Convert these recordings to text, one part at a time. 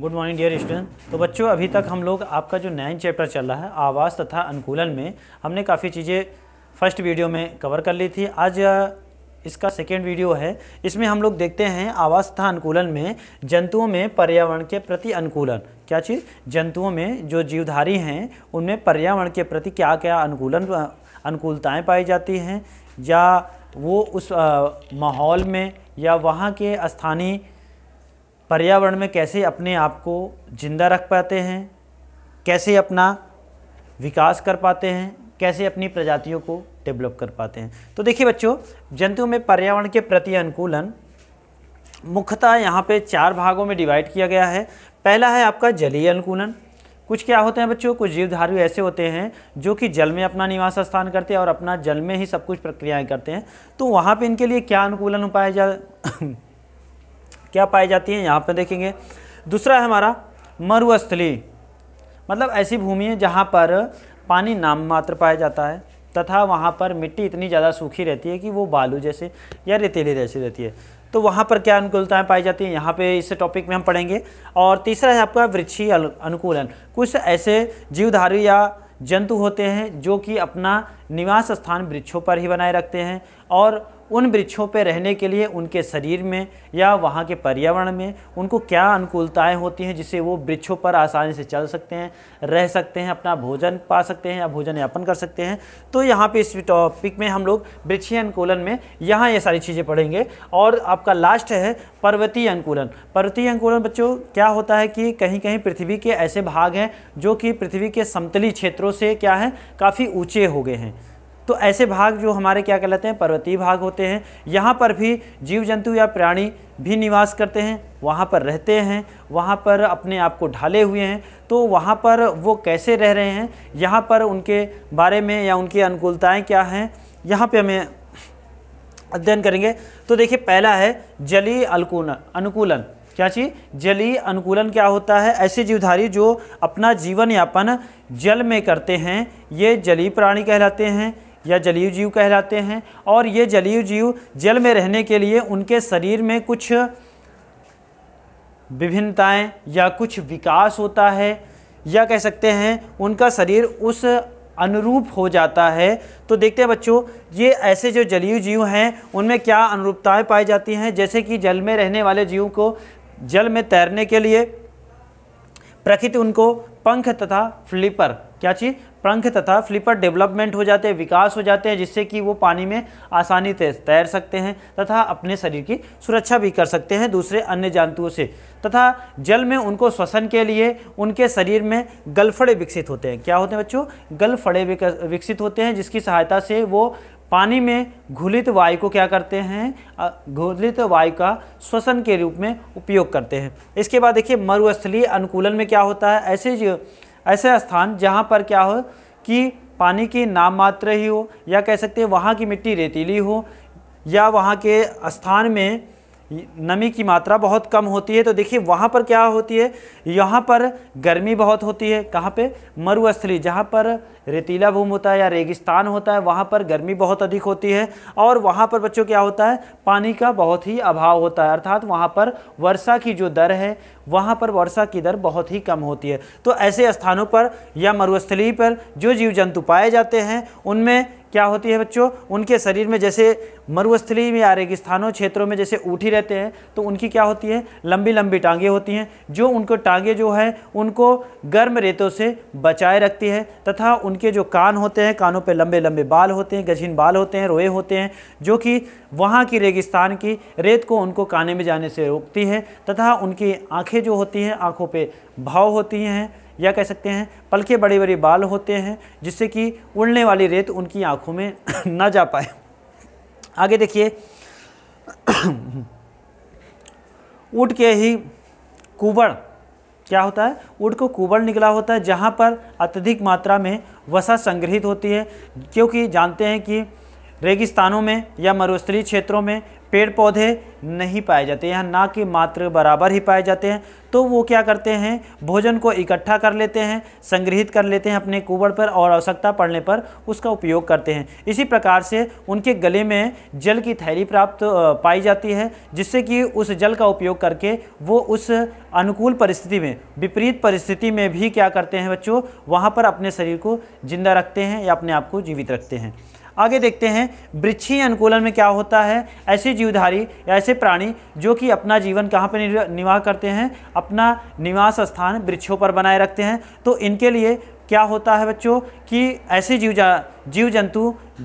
good morning dear student तो बच्चों अभी तक हम लोग आपका जो नाइन चैप्टर चल रहा है आवास तथा अनुकूलन में हमने काफ़ी चीज़ें फर्स्ट वीडियो में कवर कर ली थी आज इसका सेकेंड वीडियो है इसमें हम लोग देखते हैं आवास तथा अनुकूलन में जंतुओं में पर्यावरण के प्रति अनुकूलन क्या चीज़ जंतुओं में जो जीवधारी हैं उनमें पर्यावरण के प्रति क्या क्या अनुकूलन अनुकूलताएँ पाई जाती हैं या वो उस माहौल में या वहाँ के स्थानीय पर्यावरण में कैसे अपने आप को ज़िंदा रख पाते हैं कैसे अपना विकास कर पाते हैं कैसे अपनी प्रजातियों को डेवलप कर पाते हैं तो देखिए बच्चों जंतु में पर्यावरण के प्रति अनुकूलन मुख्यतः यहाँ पे चार भागों में डिवाइड किया गया है पहला है आपका जलीय अनुकूलन कुछ क्या होते हैं बच्चों कुछ जीवधारु ऐसे होते हैं जो कि जल में अपना निवास स्थान करते हैं और अपना जल में ही सब कुछ प्रक्रियाएं करते हैं तो वहाँ पे इनके लिए क्या अनुकूलन उपाय जा क्या पाई जाती है यहाँ पर देखेंगे दूसरा है हमारा मरुस्थली मतलब ऐसी भूमि है जहाँ पर पानी नाम मात्र पाया जाता है तथा वहाँ पर मिट्टी इतनी ज़्यादा सूखी रहती है कि वो बालू जैसे या रेतीली जैसी रहती है तो वहाँ पर क्या अनुकूलताएँ पाई जाती हैं यहाँ पे इस टॉपिक में हम पढ़ेंगे और तीसरा है आपका वृक्षी अनुकूलन कुछ ऐसे जीवधारी या जंतु होते हैं जो कि अपना निवास स्थान वृक्षों पर ही बनाए रखते हैं और उन वृक्षों पर रहने के लिए उनके शरीर में या वहाँ के पर्यावरण में उनको क्या अनुकूलताएँ होती हैं जिससे वो वृक्षों पर आसानी से चल सकते हैं रह सकते हैं अपना भोजन पा सकते हैं या भोजन यापन कर सकते हैं तो यहाँ पे इस टॉपिक में हम लोग वृक्षीय अनुकूलन में यहाँ ये सारी चीज़ें पढ़ेंगे और आपका लास्ट है पर्वतीय अनुकूलन पर्वतीय अनुकूलन बच्चों क्या होता है कि कहीं कहीं पृथ्वी के ऐसे भाग हैं जो कि पृथ्वी के समतली क्षेत्रों से क्या है काफ़ी ऊँचे हो गए हैं तो ऐसे भाग जो हमारे क्या कहलाते हैं पर्वतीय भाग होते हैं यहाँ पर भी जीव जंतु या प्राणी भी निवास करते हैं वहाँ पर रहते हैं वहाँ पर अपने आप को ढाले हुए हैं तो वहाँ पर वो कैसे रह रहे हैं यहाँ पर उनके बारे में या उनकी अनुकूलताएँ क्या हैं यहाँ पर हमें अध्ययन करेंगे तो देखिए पहला है जली अलकून अनुकूलन क्या चीज़ जली अनुकूलन क्या होता है ऐसे जीवधारी जो अपना जीवन यापन जल में करते हैं ये जलीय प्राणी कहलाते हैं या जलीय जीव कहलाते हैं और ये जलीय जीव जल में रहने के लिए उनके शरीर में कुछ विभिन्नताएं या कुछ विकास होता है या कह सकते हैं उनका शरीर उस अनुरूप हो जाता है तो देखते हैं बच्चों ये ऐसे जो जलीय जीव हैं उनमें क्या अनुरूपताएं पाई जाती हैं जैसे कि जल में रहने वाले जीव को जल में तैरने के लिए प्रकृति उनको पंख तथा फ्लिपर क्या चीज़ पंख तथा फ्लिपर डेवलपमेंट हो जाते हैं विकास हो जाते हैं जिससे कि वो पानी में आसानी से तैर सकते हैं तथा अपने शरीर की सुरक्षा भी कर सकते हैं दूसरे अन्य जंतुओं से तथा जल में उनको श्वसन के लिए उनके शरीर में गलफड़े विकसित होते हैं क्या होते हैं बच्चों गलफड़े विकसित होते हैं जिसकी सहायता से वो पानी में घुलित वायु को क्या करते हैं घुलित वायु का श्वसन के रूप में उपयोग करते हैं इसके बाद देखिए मरुस्थलीय अनुकूलन में क्या होता है ऐसे जो ऐसे स्थान जहाँ पर क्या हो कि पानी की नाम मात्र ही हो या कह सकते हैं वहाँ की मिट्टी रेतीली हो या वहाँ के स्थान में नमी की मात्रा बहुत कम होती है तो देखिए वहाँ पर क्या होती है यहाँ पर गर्मी बहुत होती है कहाँ पे मरुस्थली जहाँ पर रेतीला भूमि होता है या रेगिस्तान होता है वहाँ पर गर्मी बहुत अधिक होती है और वहाँ पर बच्चों क्या होता है पानी का बहुत ही अभाव होता है अर्थात वहाँ पर वर्षा की जो दर है वहाँ पर वर्षा की दर बहुत ही कम होती है तो ऐसे स्थानों पर या मरुस्थली पर जो जीव जंतु पाए जाते हैं उनमें क्या होती है बच्चों उनके शरीर में जैसे मरुस्थली में या रेगिस्थानों क्षेत्रों में जैसे ऊठी रहते हैं तो उनकी क्या होती है लंबी लंबी टांगें होती हैं जो उनको टांगे जो है उनको गर्म रेतों से बचाए रखती है तथा उनके जो कान होते हैं कानों पर लंबे लंबे बाल होते हैं गजिन बाल होते हैं रोए होते हैं जो कि वहाँ की रेगिस्तान की रेत को उनको काने में जाने से रोकती है तथा उनकी आँखें जो होती हैं आँखों पर भाव होती हैं या कह सकते हैं पलके बड़े बड़े बाल होते हैं जिससे कि उड़ने वाली रेत उनकी आँखों में ना जा पाए आगे देखिए ऊट के ही कुबड़ क्या होता है ऊँट को कुबड़ निकला होता है जहाँ पर अत्यधिक मात्रा में वसा संग्रहित होती है क्योंकि जानते हैं कि रेगिस्तानों में या मरुस्थली क्षेत्रों में पेड़ पौधे नहीं पाए जाते यहाँ ना कि मात्र बराबर ही पाए जाते हैं तो वो क्या करते हैं भोजन को इकट्ठा कर लेते हैं संग्रहित कर लेते हैं अपने कुबड़ पर और आवश्यकता पड़ने पर उसका उपयोग करते हैं इसी प्रकार से उनके गले में जल की थैली प्राप्त पाई जाती है जिससे कि उस जल का उपयोग करके वो उस अनुकूल परिस्थिति में विपरीत परिस्थिति में भी क्या करते हैं बच्चों वहाँ पर अपने शरीर को जिंदा रखते हैं या अपने आप को जीवित रखते हैं आगे देखते हैं वृक्षीय अनुकूलन में क्या होता है ऐसे जीवधारी या ऐसे प्राणी जो कि अपना जीवन कहाँ पर निवाह करते हैं अपना निवास स्थान वृक्षों पर बनाए रखते हैं तो इनके लिए क्या होता है बच्चों कि ऐसे जीव जा जीव जंतु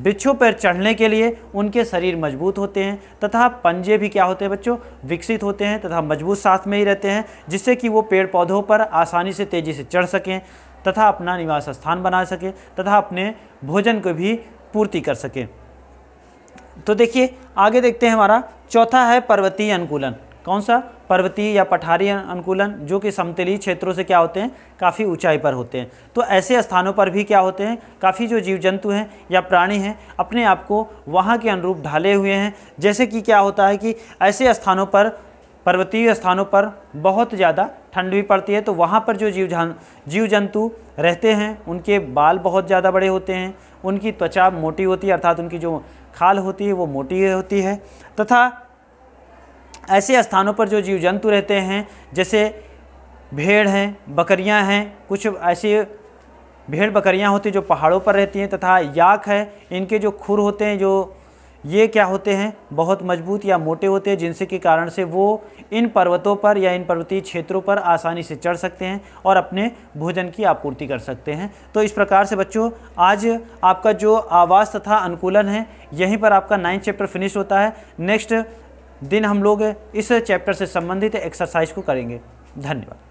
वृक्षों पर चढ़ने के लिए उनके शरीर मजबूत होते हैं तथा पंजे भी क्या होते हैं बच्चों विकसित होते हैं तथा मजबूत साथ में ही रहते हैं जिससे कि वो पेड़ पौधों पर आसानी से तेज़ी से चढ़ सकें तथा अपना निवास स्थान बना सकें तथा अपने भोजन को भी पूर्ति कर सकें तो देखिए आगे देखते हैं हमारा चौथा है पर्वतीय अनुकूलन कौन सा पर्वतीय या पठारी अनुकूलन जो कि समतली क्षेत्रों से क्या होते हैं काफ़ी ऊंचाई पर होते हैं तो ऐसे स्थानों पर भी क्या होते हैं काफ़ी जो जीव जंतु हैं या प्राणी हैं अपने आप को वहाँ के अनुरूप ढाले हुए हैं जैसे कि क्या होता है कि ऐसे स्थानों पर पर्वतीय स्थानों पर बहुत ज़्यादा ठंड भी पड़ती है तो वहाँ पर जो जीव जान जीव जंतु रहते हैं उनके बाल बहुत ज़्यादा बड़े होते हैं उनकी त्वचा मोटी होती है अर्थात उनकी जो खाल होती है वो मोटी होती है तथा ऐसे स्थानों पर जो जीव जंतु रहते हैं जैसे भेड़ हैं बकरियाँ हैं कुछ ऐसे भेड़ बकरियाँ होती हैं जो पहाड़ों पर रहती हैं तथा याक है इनके जो खुर होते हैं जो ये क्या होते हैं बहुत मजबूत या मोटे होते हैं जिनसे के कारण से वो इन पर्वतों पर या इन पर्वतीय क्षेत्रों पर आसानी से चढ़ सकते हैं और अपने भोजन की आपूर्ति कर सकते हैं तो इस प्रकार से बच्चों आज आपका जो आवास तथा अनुकूलन है यहीं पर आपका नाइन्थ चैप्टर फिनिश होता है नेक्स्ट दिन हम लोग इस चैप्टर से संबंधित एक्सरसाइज को करेंगे धन्यवाद